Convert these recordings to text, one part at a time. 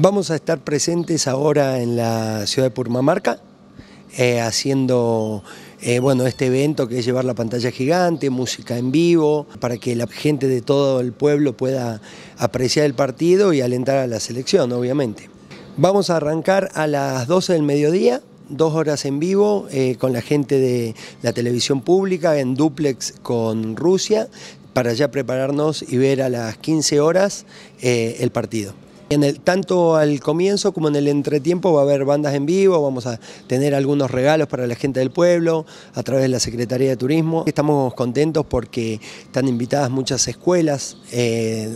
Vamos a estar presentes ahora en la ciudad de Purmamarca, eh, haciendo eh, bueno, este evento que es llevar la pantalla gigante, música en vivo, para que la gente de todo el pueblo pueda apreciar el partido y alentar a la selección, obviamente. Vamos a arrancar a las 12 del mediodía, dos horas en vivo eh, con la gente de la televisión pública en duplex con Rusia, para ya prepararnos y ver a las 15 horas el partido. En tanto al comienzo como en el entretiempo va a haber bandas en vivo, vamos a tener algunos regalos para la gente del pueblo a través de la Secretaría de Turismo. Estamos contentos porque están invitadas muchas escuelas, eh,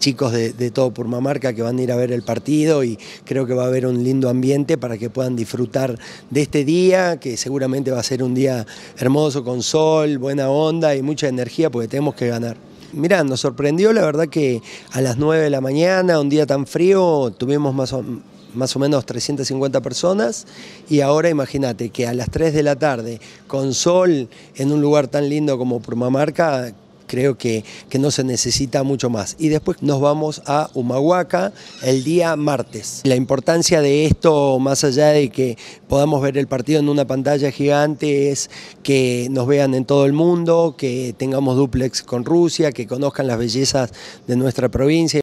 chicos de, de, todo Purmamarca que van a ir a ver el partido y creo que va a haber un lindo ambiente para que puedan disfrutar de este día, que seguramente va a ser un día hermoso con sol, buena onda y mucha energía porque tenemos que ganar. Mirá, nos sorprendió, la verdad que a las 9 de la mañana, un día tan frío, tuvimos más o, más o menos 350 personas y ahora imagínate que a las 3 de la tarde, con sol, en un lugar tan lindo como Purmamarca, creo que, no se necesita mucho más. Y después nos vamos a Humahuaca el día martes. La importancia de esto, más allá de que podamos ver el partido en una pantalla gigante, es que nos vean en todo el mundo, que tengamos duplex con Rusia, que conozcan las bellezas de nuestra provincia.